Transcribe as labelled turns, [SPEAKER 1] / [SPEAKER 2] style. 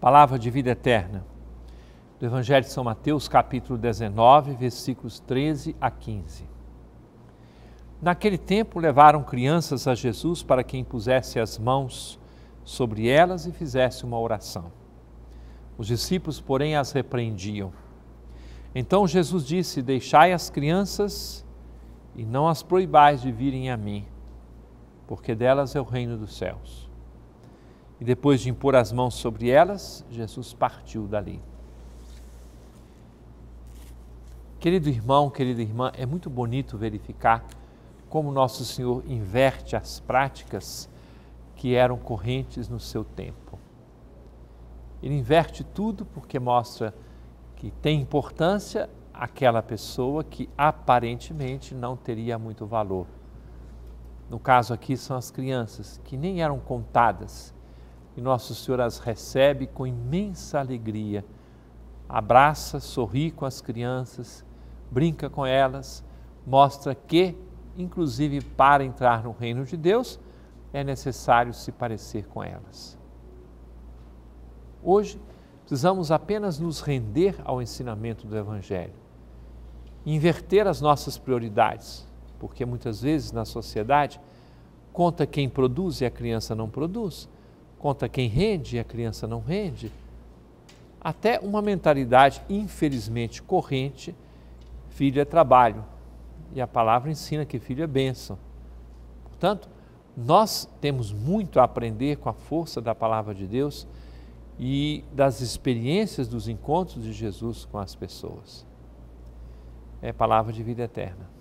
[SPEAKER 1] Palavra de vida eterna. Do Evangelho de São Mateus, capítulo 19, versículos 13 a 15. Naquele tempo levaram crianças a Jesus para que impusesse as mãos sobre elas e fizesse uma oração. Os discípulos, porém, as repreendiam. Então Jesus disse: Deixai as crianças e não as proibais de virem a mim, porque delas é o reino dos céus e depois de impor as mãos sobre elas, Jesus partiu dali. Querido irmão, querida irmã, é muito bonito verificar como Nosso Senhor inverte as práticas que eram correntes no seu tempo. Ele inverte tudo porque mostra que tem importância aquela pessoa que aparentemente não teria muito valor. No caso aqui são as crianças, que nem eram contadas e Nosso Senhor as recebe com imensa alegria. Abraça, sorri com as crianças, brinca com elas, mostra que, inclusive para entrar no reino de Deus, é necessário se parecer com elas. Hoje, precisamos apenas nos render ao ensinamento do Evangelho, inverter as nossas prioridades, porque muitas vezes na sociedade conta quem produz e a criança não produz, conta quem rende e a criança não rende, até uma mentalidade infelizmente corrente, filho é trabalho. E a palavra ensina que filho é bênção. Portanto, nós temos muito a aprender com a força da palavra de Deus e das experiências dos encontros de Jesus com as pessoas. É palavra de vida eterna.